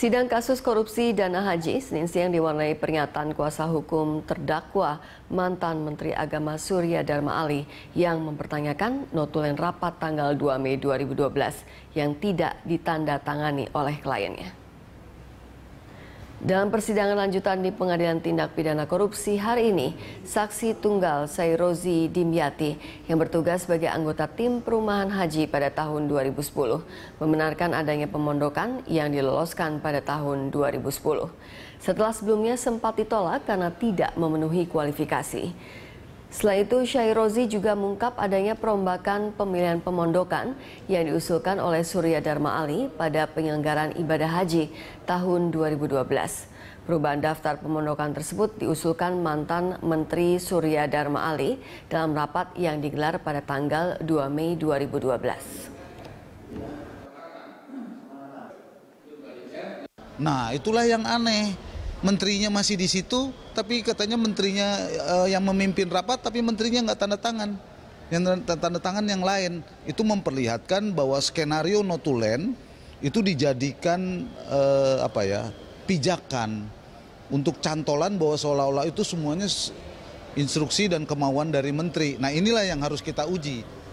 Sidang kasus korupsi dana haji Senin siang diwarnai pernyataan kuasa hukum terdakwa mantan Menteri Agama Surya Dharma Ali yang mempertanyakan notulen rapat tanggal 2 Mei 2012 yang tidak ditandatangani oleh kliennya. Dalam persidangan lanjutan di Pengadilan Tindak Pidana Korupsi hari ini, saksi tunggal Sairozi Dimyati yang bertugas sebagai anggota tim perumahan haji pada tahun 2010 membenarkan adanya pemondokan yang diloloskan pada tahun 2010. Setelah sebelumnya sempat ditolak karena tidak memenuhi kualifikasi. Setelah itu, Rozi juga mengungkap adanya perombakan pemilihan pemondokan yang diusulkan oleh Surya Dharma Ali pada penyelenggaraan ibadah haji tahun 2012. Perubahan daftar pemondokan tersebut diusulkan mantan Menteri Surya Dharma Ali dalam rapat yang digelar pada tanggal 2 Mei 2012. Nah, itulah yang aneh menterinya masih di situ, tapi katanya menterinya uh, yang memimpin rapat, tapi menterinya nggak tanda tangan. Yang tanda tangan yang lain itu memperlihatkan bahwa skenario notulen itu dijadikan uh, apa ya pijakan untuk cantolan bahwa seolah-olah itu semuanya instruksi dan kemauan dari menteri. Nah inilah yang harus kita uji.